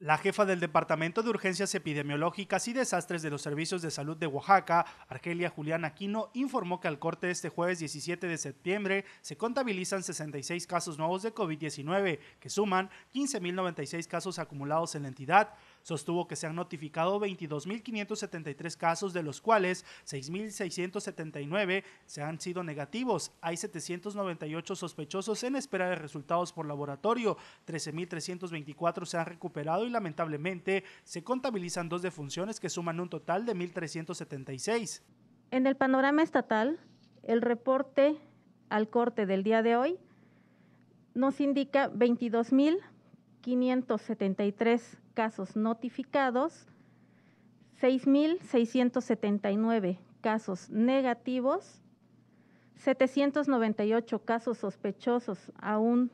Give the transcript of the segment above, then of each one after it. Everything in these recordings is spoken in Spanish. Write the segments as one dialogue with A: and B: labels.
A: La jefa del Departamento de Urgencias Epidemiológicas y Desastres de los Servicios de Salud de Oaxaca, Argelia Julián Aquino, informó que al corte de este jueves 17 de septiembre se contabilizan 66 casos nuevos de COVID-19, que suman 15.096 casos acumulados en la entidad sostuvo que se han notificado 22.573 casos, de los cuales 6.679 se han sido negativos. Hay 798 sospechosos en espera de resultados por laboratorio, 13.324 se han recuperado y lamentablemente se contabilizan dos defunciones que suman un total de 1.376.
B: En el panorama estatal, el reporte al corte del día de hoy nos indica 22.000 573 casos notificados, 6.679 casos negativos, 798 casos sospechosos aún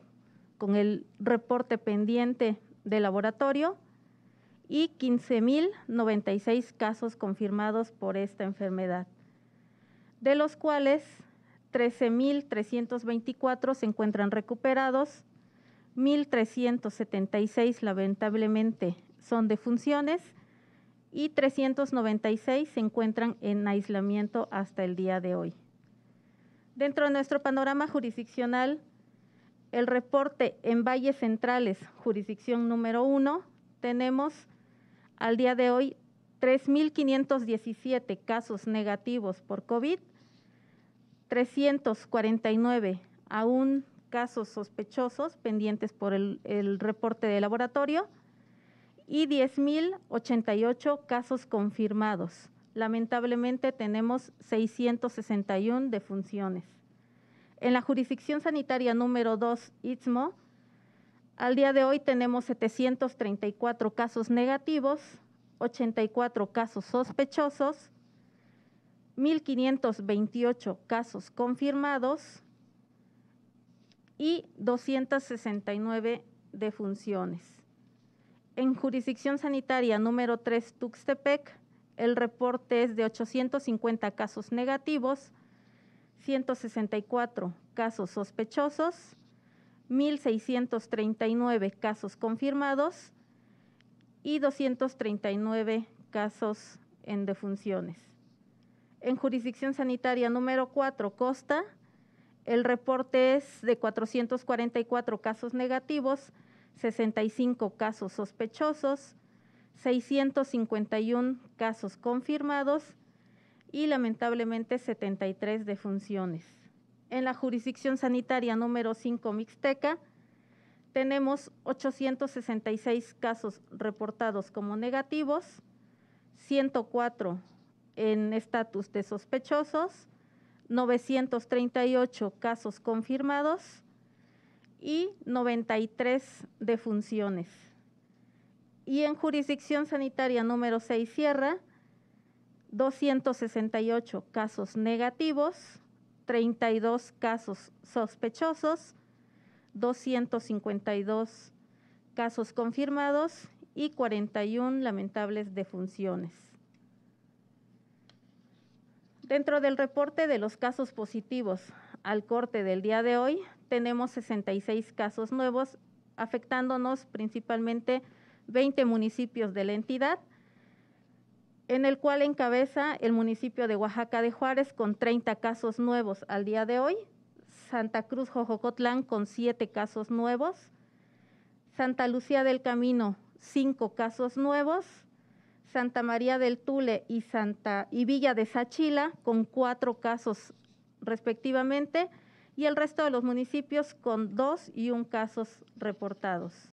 B: con el reporte pendiente de laboratorio y 15.096 casos confirmados por esta enfermedad, de los cuales 13.324 se encuentran recuperados, 1.376 lamentablemente son defunciones y 396 se encuentran en aislamiento hasta el día de hoy. Dentro de nuestro panorama jurisdiccional, el reporte en Valles Centrales, jurisdicción número uno, tenemos al día de hoy 3.517 casos negativos por COVID, 349 aún casos sospechosos pendientes por el, reporte de laboratorio y 10.088 casos confirmados. Lamentablemente tenemos 661 defunciones. En la jurisdicción sanitaria número 2, ITSMO al día de hoy tenemos 734 casos negativos, 84 casos sospechosos, 1.528 casos confirmados, y 269 defunciones. En jurisdicción sanitaria número 3 Tuxtepec, el reporte es de 850 casos negativos, 164 casos sospechosos, 1.639 casos confirmados y 239 casos en defunciones. En jurisdicción sanitaria número 4, Costa, el reporte es de 444 casos negativos, 65 casos sospechosos, 651 casos confirmados y lamentablemente 73 defunciones. En la jurisdicción sanitaria número 5 Mixteca tenemos 866 casos reportados como negativos, 104 en estatus de sospechosos, 938 casos confirmados y 93 defunciones. Y en jurisdicción sanitaria número 6 Sierra, 268 casos negativos, 32 casos sospechosos, 252 casos confirmados y 41 lamentables defunciones. Dentro del reporte de los casos positivos al corte del día de hoy, tenemos 66 casos nuevos, afectándonos principalmente 20 municipios de la entidad, en el cual encabeza el municipio de Oaxaca de Juárez con 30 casos nuevos al día de hoy, Santa Cruz Jojocotlán con 7 casos nuevos, Santa Lucía del Camino 5 casos nuevos, Santa María del Tule y, Santa, y Villa de Sachila con cuatro casos respectivamente y el resto de los municipios con dos y un casos reportados.